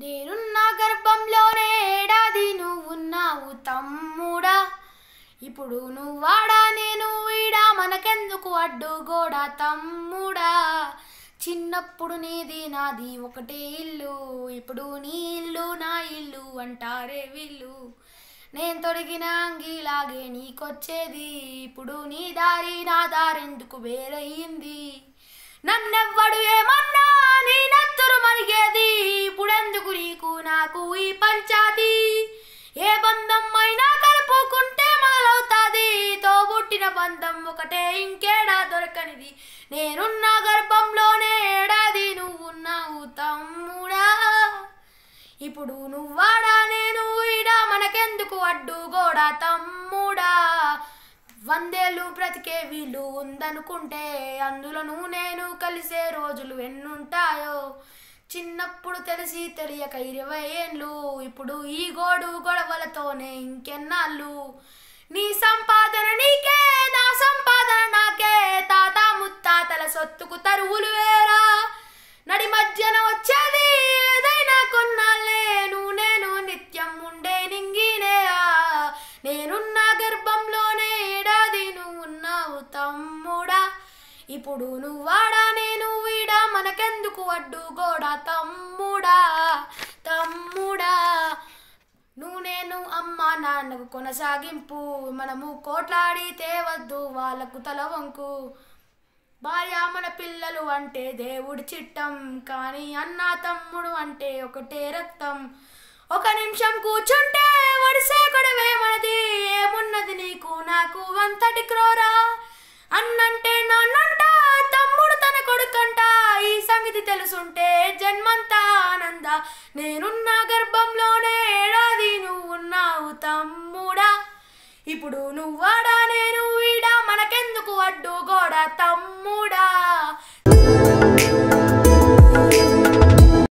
నేనున్న గర్భంలోనే ఏడాది నువ్వున్నావు తమ్ముడా ఇప్పుడు నువ్వాడా నేను వీడా మనకెందుకు అడ్డుగోడా తమ్ముడా చిన్నప్పుడు నీది నాది ఒకటే ఇల్లు ఇప్పుడు నీ ఇల్లు నా ఇల్లు అంటారే వీళ్ళు నేను తొడిగిన అంగిలాగే నీకొచ్చేది ఇప్పుడు నీ దారి నా దారెందుకు వేరయ్యింది నన్నెవ్వడు నాకు ఈ పంచాది ఏ బంధం అయినా కలుపుకుంటే మొదలవుతాది పుట్టిన బంధం ఒకటే ఇంకేడా దొరకనిది నేనున్న గర్భంలోనే ఏడాది నువ్వున్నావు తమ్ముడా ఇప్పుడు నువ్వాడా నేను ఈడా మనకెందుకు అడ్డు గోడా తమ్ముడా వందేళ్ళు బ్రతికే వీళ్ళు ఉందనుకుంటే అందులోనూ నేను కలిసే రోజులు ఎన్నుంటాయో చిన్నప్పుడు తెలిసి తెలియక ఇరవై ఏండ్లు ఇప్పుడు ఈ గోడు గొడవలతోనే ఇంకెన్నాళ్ళు నీ సంపాదన నీకే నా సంపాదన నాకే తాత ముత్తాతల సొత్తుకు తరువులు వేరా నడి మధ్యన వచ్చేది ఏదైనా కొన్నా లేను నేను నిత్యం ఉండే నింగినేరా నేనున్న గర్భంలోనే ఏడాది నువ్వు ఉన్నావు తమ్ముడా ఇప్పుడు నువ్వాడానే గోడ తమ్ముడా తమ్ముడా నువ్వు నేను అమ్మ నాన్నకు కొనసాగింపు మనము కోట్లాడితే వద్దు వాళ్ళకు తల వంకు భార్య మన పిల్లలు అంటే దేవుడి చిట్టం కానీ అన్న తమ్ముడు అంటే ఒకటే రక్తం ఒక నిమిషం కూర్చుంటే వడిసే కొడవేమన్నది ఏమున్నది నీకు నాకు అంతటి క్రోర తెలుసుంటే జన్మంతా ఆనంద నేనున్న గర్భంలోనే ఏడాది నువ్వున్నావు తమ్ముడా ఇప్పుడు నువ్వాడా నేను వీడా మనకెందుకు అడ్డు గోడ తమ్ముడు